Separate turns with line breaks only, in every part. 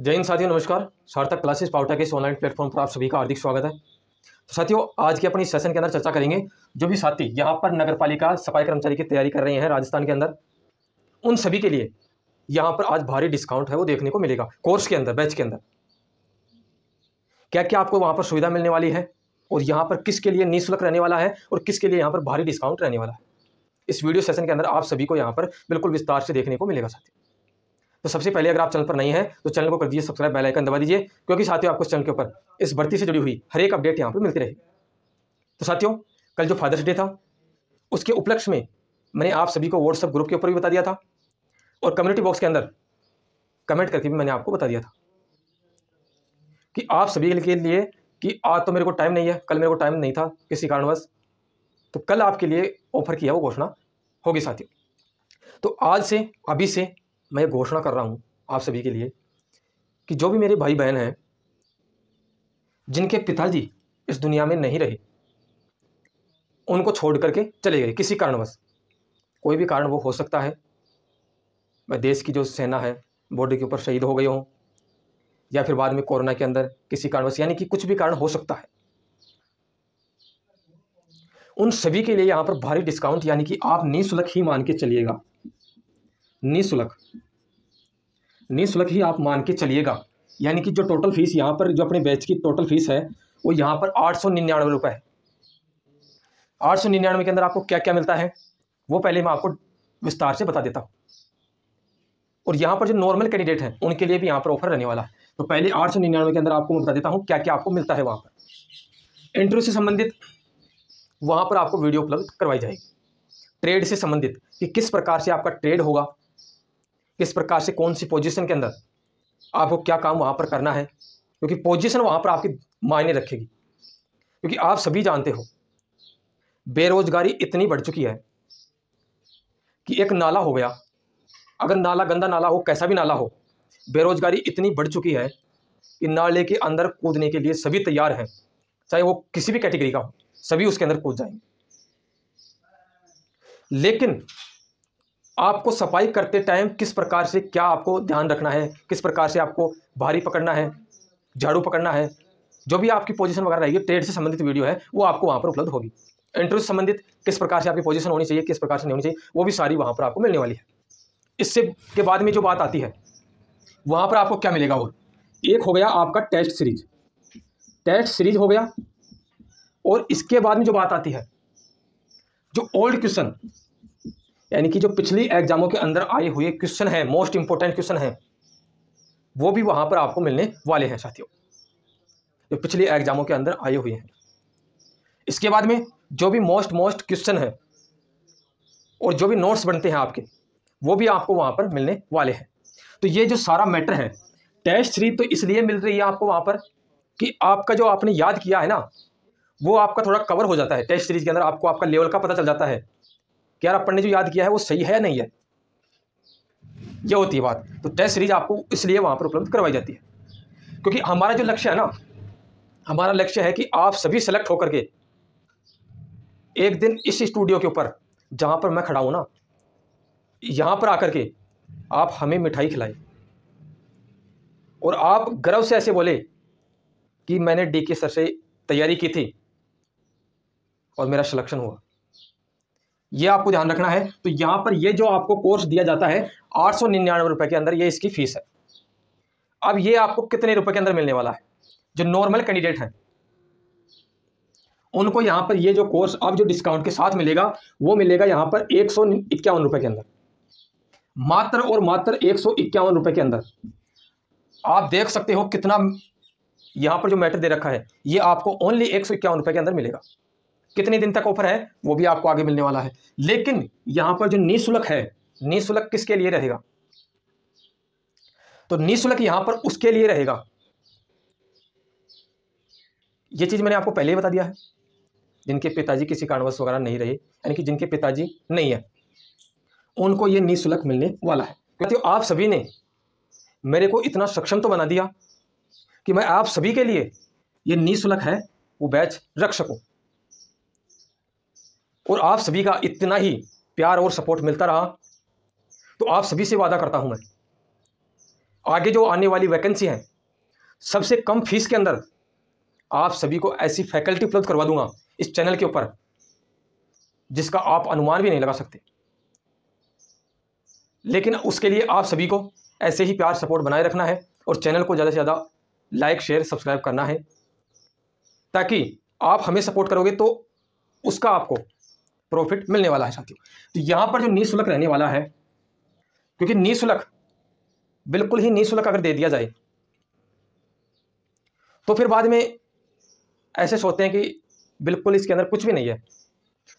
जय हिंद साथियों नमस्कार सार्थक क्लासेस पावटा के इस ऑनलाइन प्लेटफॉर्म पर आप सभी का हार्दिक स्वागत है तो साथियों आज के अपनी सेशन के अंदर चर्चा करेंगे जो भी साथी यहाँ पर नगर पालिका सफाई कर्मचारी की तैयारी कर रहे हैं राजस्थान के अंदर उन सभी के लिए यहाँ पर आज भारी डिस्काउंट है वो देखने को मिलेगा कोर्स के अंदर बैच के अंदर क्या क्या आपको वहाँ पर सुविधा मिलने वाली है और यहाँ पर किसके लिए निःशुल्क रहने वाला है और किसके लिए यहाँ पर भारी डिस्काउंट रहने वाला है इस वीडियो सेशन के अंदर आप सभी को यहाँ पर बिल्कुल विस्तार से देखने को मिलेगा साथियों तो सबसे पहले अगर आप चैनल पर नहीं है तो चैनल को कर दीजिए सब्सक्राइब बेल आइकन दबा दीजिए क्योंकि साथियों आपको चैनल के ऊपर इस भर्ती से जुड़ी हुई हर एक अपडेट यहाँ पर मिलती रहे तो साथियों कल जो फादर्स डे था उसके उपलक्ष्य में मैंने आप सभी को व्हाट्सअप ग्रुप के ऊपर भी बता दिया था और कम्युनिटी बॉक्स के अंदर कमेंट करके भी मैंने आपको बता दिया था कि आप सभी के लिए कि आज तो मेरे को टाइम नहीं है कल मेरे को टाइम नहीं था किसी कारणवश तो कल आपके लिए ऑफर किया वो घोषणा होगी साथियों तो आज से अभी से मैं घोषणा कर रहा हूँ आप सभी के लिए कि जो भी मेरे भाई बहन हैं जिनके पिताजी इस दुनिया में नहीं रहे उनको छोड़ करके चले गए किसी कारणवश कोई भी कारण वो हो सकता है मैं देश की जो सेना है बॉर्डर के ऊपर शहीद हो गए हों या फिर बाद में कोरोना के अंदर किसी कारणवश यानी कि कुछ भी कारण हो सकता है उन सभी के लिए यहाँ पर भारी डिस्काउंट यानी कि आप निःशुल्क ही मान के चलिएगा निःशुल्क निःशुल्क ही आप मान के चलिएगा यानी कि जो टोटल फीस यहाँ पर जो अपने बैच की टोटल फीस है वो यहाँ पर आठ सौ निन्यानवे रुपये है आठ सौ निन्यानवे के अंदर आपको क्या क्या मिलता है वो पहले मैं आपको विस्तार से बता देता हूँ और यहाँ पर जो नॉर्मल कैंडिडेट हैं उनके लिए भी यहाँ पर ऑफर रहने वाला है तो पहले आठ सौ निन्यानवे के अंदर आपको मैं बता देता हूँ क्या क्या आपको मिलता है वहाँ पर इंटरव्यू से संबंधित वहाँ पर आपको वीडियो उपलब्ध करवाई जाएगी ट्रेड से संबंधित कि किस प्रकार से आपका ट्रेड होगा किस प्रकार से कौन सी पोजीशन के अंदर आपको क्या काम वहाँ पर करना है क्योंकि पोजीशन वहाँ पर आपकी मायने रखेगी क्योंकि आप सभी जानते हो बेरोजगारी इतनी बढ़ चुकी है कि एक नाला हो गया अगर नाला गंदा नाला हो कैसा भी नाला हो बेरोजगारी इतनी बढ़ चुकी है कि नाले के अंदर कूदने के लिए सभी तैयार हैं चाहे वो किसी भी कैटेगरी का हो सभी उसके अंदर कूद जाएंगे लेकिन आपको सफाई करते टाइम किस प्रकार से क्या आपको ध्यान रखना है किस प्रकार से आपको भारी पकड़ना है झाड़ू पकड़ना है जो भी आपकी पोजीशन वगैरह रहेगी ट्रेड से संबंधित वीडियो है वो आपको वहाँ पर उपलब्ध होगी इंटरव्यू से संबंधित किस प्रकार से आपकी पोजीशन होनी चाहिए किस प्रकार से नहीं होनी चाहिए वो भी सारी वहाँ पर आपको मिलने वाली है इससे के बाद में जो बात आती है वहाँ पर आपको क्या मिलेगा और एक हो गया आपका टेस्ट सीरीज टेस्ट सीरीज हो गया और इसके बाद में जो बात आती है जो ओल्ड क्वेश्चन यानी कि जो पिछली एग्जामों के अंदर आए हुए क्वेश्चन हैं मोस्ट इंपॉर्टेंट क्वेश्चन हैं वो भी वहाँ पर आपको मिलने वाले हैं साथियों जो पिछले एग्जामों के अंदर आए हुए हैं इसके बाद में जो भी मोस्ट मोस्ट क्वेश्चन है और जो भी नोट्स बनते हैं आपके वो भी आपको वहाँ पर मिलने वाले हैं तो ये जो सारा मैटर है टेस्ट थ्री तो इसलिए मिल रही है आपको वहाँ पर कि आपका जो आपने याद किया है ना वो आपका थोड़ा कवर हो जाता है टेस्ट सीरीज के अंदर आपको आपका लेवल का पता चल जाता है कि यार अपन ने जो याद किया है वो सही है या नहीं है यह होती है बात तो टेस्ट सीरीज आपको इसलिए वहाँ पर उपलब्ध करवाई जाती है क्योंकि हमारा जो लक्ष्य है ना हमारा लक्ष्य है कि आप सभी सेलेक्ट होकर के एक दिन इस स्टूडियो के ऊपर जहाँ पर मैं खड़ा हूँ ना यहाँ पर आकर के आप हमें मिठाई खिलाए और आप गर्व से ऐसे बोले कि मैंने डी के सर से तैयारी की थी और मेरा सिलेक्शन हुआ ये आपको ध्यान रखना है तो यहाँ पर ये जो आपको कोर्स दिया जाता है आठ सौ निन्यानवे रुपए के अंदर ये इसकी फीस है अब ये आपको कितने रुपए के अंदर मिलने वाला है जो नॉर्मल कैंडिडेट हैं उनको यहाँ पर ये जो कोर्स अब जो डिस्काउंट के साथ मिलेगा वो मिलेगा यहाँ पर एक सौ इक्यावन रुपए के अंदर मात्र और मात्र एक सौ इक्यावन रुपए के अंदर आप देख सकते हो कितना यहाँ पर जो मैटर दे रखा है ये आपको ओनली एक सौ इक्यावन रुपये के अंदर मिलेगा कितने दिन तक ऑफर है वो भी आपको आगे मिलने वाला है लेकिन यहां पर जो निःशुल्क है निःशुल्क किसके लिए रहेगा तो निःशुल्क यहां पर उसके लिए रहेगा ये चीज़ मैंने आपको पहले ही बता दिया है जिनके पिताजी किसी कारणवश वगैरह नहीं रहे यानी कि जिनके पिताजी नहीं है उनको ये निःशुल्क मिलने वाला है क्योंकि तो आप सभी ने मेरे को इतना सक्षम तो बना दिया कि मैं आप सभी के लिए ये निःशुल्क है वो बैच रख सकूं और आप सभी का इतना ही प्यार और सपोर्ट मिलता रहा तो आप सभी से वादा करता हूं मैं आगे जो आने वाली वैकेंसी हैं सबसे कम फीस के अंदर आप सभी को ऐसी फैकल्टी उपलब्ध करवा दूंगा इस चैनल के ऊपर जिसका आप अनुमान भी नहीं लगा सकते लेकिन उसके लिए आप सभी को ऐसे ही प्यार सपोर्ट बनाए रखना है और चैनल को ज़्यादा से ज़्यादा लाइक शेयर सब्सक्राइब करना है ताकि आप हमें सपोर्ट करोगे तो उसका आपको प्रॉफिट मिलने वाला है साथियों तो यहां पर जो निःशुल्क रहने वाला है क्योंकि निःशुल्क बिल्कुल ही निःशुल्क अगर दे दिया जाए तो फिर बाद में ऐसे सोचते हैं कि बिल्कुल इसके अंदर कुछ भी नहीं है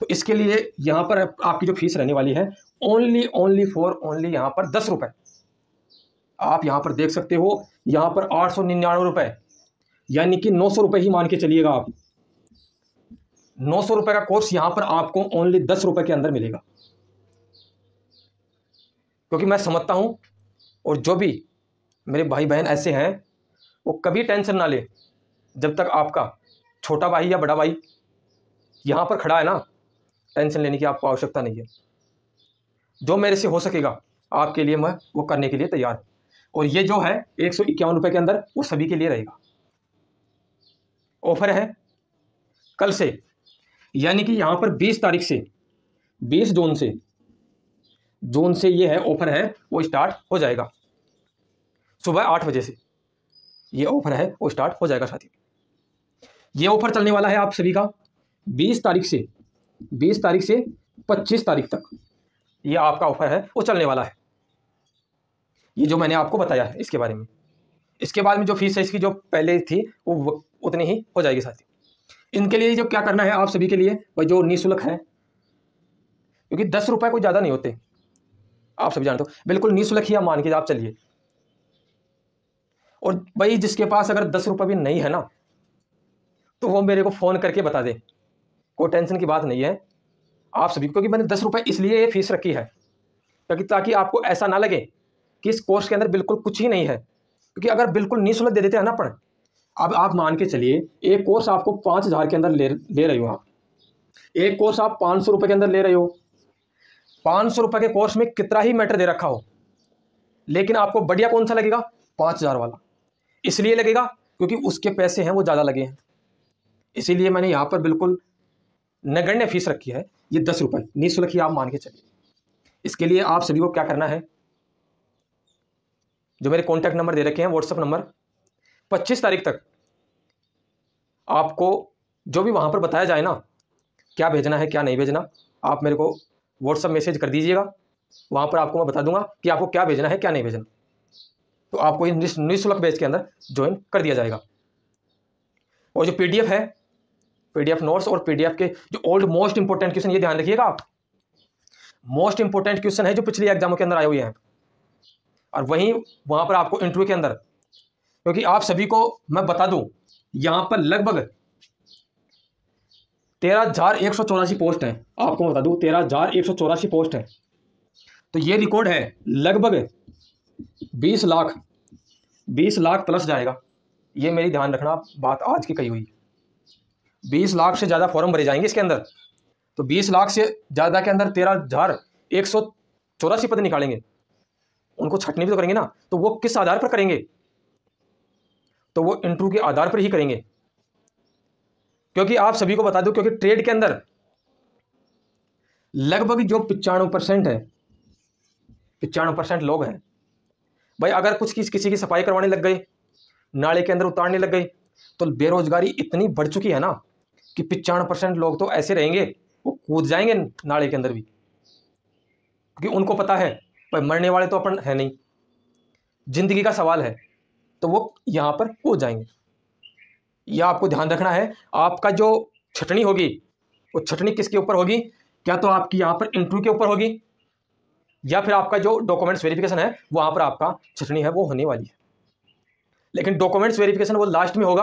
तो इसके लिए यहां पर आपकी जो फीस रहने वाली है ओनली ओनली फॉर ओनली यहां पर दस रुपए आप यहां पर देख सकते हो यहां पर आठ सौ निन्यानवे रुपए यानी कि नौ सौ रुपए ही मान के चलिएगा आप नौ सौ रुपये का कोर्स यहाँ पर आपको ओनली दस रुपये के अंदर मिलेगा क्योंकि मैं समझता हूँ और जो भी मेरे भाई बहन ऐसे हैं वो कभी टेंशन ना ले जब तक आपका छोटा भाई या बड़ा भाई यहाँ पर खड़ा है ना टेंशन लेने की आपको आवश्यकता नहीं है जो मेरे से हो सकेगा आपके लिए मैं वो करने के लिए तैयार और ये जो है एक सौ इक्यावन रुपये के अंदर वो सभी के लिए रहेगा ऑफर है कल से यानी कि यहाँ पर बीस तारीख से बीस जून से जून से ये है ऑफर है वो स्टार्ट हो जाएगा सुबह आठ बजे से ये ऑफर है वो स्टार्ट हो जाएगा साथी ये ऑफर चलने वाला है आप सभी का बीस तारीख से बीस तारीख से पच्चीस तारीख तक ये आपका ऑफर है वो चलने वाला है ये जो मैंने आपको बताया है इसके बारे में इसके बाद में जो फीस है इसकी जो पहले थी वो उतनी ही हो जाएगी साथी इनके लिए जो क्या करना है आप सभी के लिए वह जो निःशुल्क है क्योंकि दस रुपए कोई ज़्यादा नहीं होते आप सभी जानते हो बिल्कुल निःशुल्क ही आप मान के आप चलिए और भाई जिसके पास अगर दस रुपए भी नहीं है ना तो वो मेरे को फ़ोन करके बता दे कोई टेंशन की बात नहीं है आप सभी क्योंकि मैंने दस रुपए इसलिए ये फीस रखी है क्योंकि ताकि आपको ऐसा ना लगे कि इस कोर्स के अंदर बिल्कुल कुछ ही नहीं है क्योंकि अगर बिल्कुल निःशुल्क दे देते हैं ना पढ़ अब आप मान के चलिए एक कोर्स आपको पाँच हज़ार के अंदर ले ले रहे हो आप एक कोर्स आप पाँच सौ रुपये के अंदर ले रहे हो पाँच सौ रुपये के कोर्स में कितना ही मैटर दे रखा हो लेकिन आपको बढ़िया कौन सा लगेगा पाँच हज़ार वाला इसलिए लगेगा क्योंकि उसके पैसे हैं वो ज़्यादा लगे हैं इसीलिए मैंने यहाँ पर बिल्कुल नगण्य फीस रखी है ये दस रुपये निःशुल्क ही आप मान के चलिए इसके लिए आप सभी को क्या करना है जो मेरे कॉन्टैक्ट नंबर दे रखे हैं व्हाट्सअप नंबर पच्चीस तारीख तक आपको जो भी वहाँ पर बताया जाए ना क्या भेजना है क्या नहीं भेजना आप मेरे को व्हाट्सअप मैसेज कर दीजिएगा वहाँ पर आपको मैं बता दूंगा कि आपको क्या भेजना है क्या नहीं भेजना तो आपको निःशुल्क बेच के अंदर ज्वाइन कर दिया जाएगा और जो पीडीएफ है पीडीएफ नोट्स और पीडीएफ के जो ओल्ड मोस्ट इंपॉर्टेंट क्वेश्चन ये ध्यान रखिएगा आप मोस्ट इंपॉर्टेंट क्वेश्चन है जो पिछले एग्जामों के अंदर आए हुए हैं और वहीं वहाँ पर आपको इंटरव्यू के अंदर क्योंकि आप सभी को मैं बता दूं यहाँ पर लगभग तेरह हजार एक सौ चौरासी पोस्ट हैं आपको बता दूं तेरह हजार एक सौ चौरासी पोस्ट हैं तो ये रिकॉर्ड है लगभग बीस लाख बीस लाख प्लस जाएगा ये मेरी ध्यान रखना बात आज की कही हुई बीस लाख से ज़्यादा फॉर्म भरे जाएंगे इसके अंदर तो बीस लाख से ज़्यादा के अंदर तेरह हज़ार एक सौ चौरासी पद निकालेंगे उनको छटनी भी तो करेंगे ना तो वो किस आधार पर करेंगे तो वो इंट्रू के आधार पर ही करेंगे क्योंकि आप सभी को बता दो क्योंकि ट्रेड के अंदर लगभग जो पिचानवे परसेंट है पिचानवे परसेंट लोग हैं भाई अगर कुछ किस किसी की सफाई करवाने लग गए नाले के अंदर उतारने लग गए तो बेरोजगारी इतनी बढ़ चुकी है ना कि पिचानवे परसेंट लोग तो ऐसे रहेंगे वो कूद जाएंगे नाले के अंदर भी क्योंकि उनको पता है भाई मरने वाले तो अपन है नहीं जिंदगी का सवाल है तो वो यहाँ पर हो जाएंगे यह आपको ध्यान रखना है आपका जो छटनी होगी वो छटनी किसके ऊपर होगी क्या तो आपकी यहाँ पर इंटरव्यू के ऊपर होगी या फिर आपका जो डॉक्यूमेंट्स वेरिफिकेशन है वहाँ पर आपका छटनी है वो होने वाली है लेकिन डॉक्यूमेंट्स वेरिफिकेशन वो लास्ट में होगा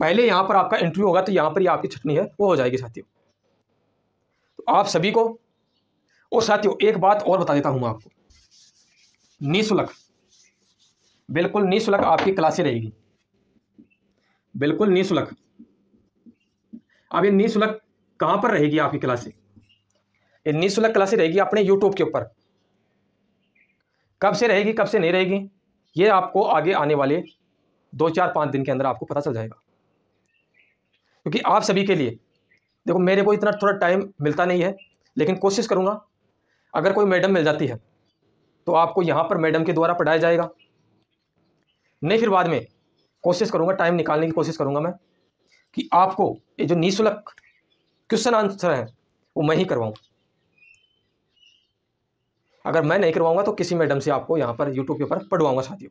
पहले यहाँ पर आपका इंटरव्यू होगा तो यहाँ पर ही यह आपकी छटनी है वो हो जाएगी साथियों तो आप सभी को और साथियों एक बात और बता देता हूँ मैं आपको निःशुल्क बिल्कुल निःशुल्क आपकी क्लासें रहेगी बिल्कुल निःशुल्क अब ये निःशुल्क कहाँ पर रहेगी आपकी क्लासें ये निःशुल्क क्लासें रहेगी अपने यूट्यूब के ऊपर कब से रहेगी कब से नहीं रहेगी ये आपको आगे आने वाले दो चार पाँच दिन के अंदर आपको पता चल जाएगा क्योंकि आप सभी के लिए देखो मेरे को इतना थोड़ा टाइम मिलता नहीं है लेकिन कोशिश करूँगा अगर कोई मैडम मिल जाती है तो आपको यहाँ पर मैडम के द्वारा पढ़ाया जाएगा नहीं फिर बाद में कोशिश करूँगा टाइम निकालने की कोशिश करूँगा मैं कि आपको ये जो निःशुल्क क्वेश्चन आंसर है वो मैं ही करवाऊँ अगर मैं नहीं करवाऊंगा तो किसी मैडम से आपको यहाँ पर यूट्यूब के ऊपर पढ़वाऊंगा साथियों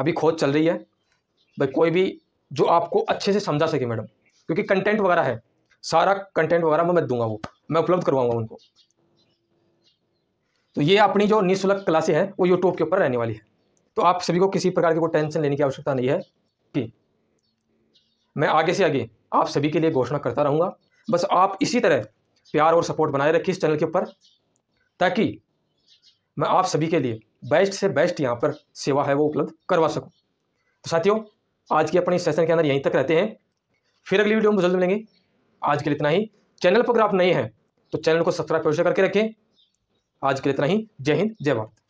अभी खोज चल रही है भाई कोई भी जो आपको अच्छे से समझा सके मैडम क्योंकि कंटेंट वगैरह है सारा कंटेंट वगैरह मैं मैं दूंगा वो मैं उपलब्ध करवाऊंगा उनको तो ये अपनी जो निःशुल्क क्लासे हैं वो यूट्यूब के ऊपर रहने वाली है तो आप सभी को किसी प्रकार की कोई टेंशन लेने की आवश्यकता नहीं है कि मैं आगे से आगे आप सभी के लिए घोषणा करता रहूँगा बस आप इसी तरह प्यार और सपोर्ट बनाए रखिए इस चैनल के ऊपर ताकि मैं आप सभी के लिए बेस्ट से बेस्ट यहाँ पर सेवा है वो उपलब्ध करवा सकूँ तो साथियों आज के अपने सेशन के अंदर यहीं तक रहते हैं फिर अगली वीडियो में जल्द मिलेंगे आज के लिए इतना ही चैनल पर अगर आप नए हैं तो चैनल को सब्सक्राइब करके रखें आज के लिए इतना ही जय हिंद जय भारत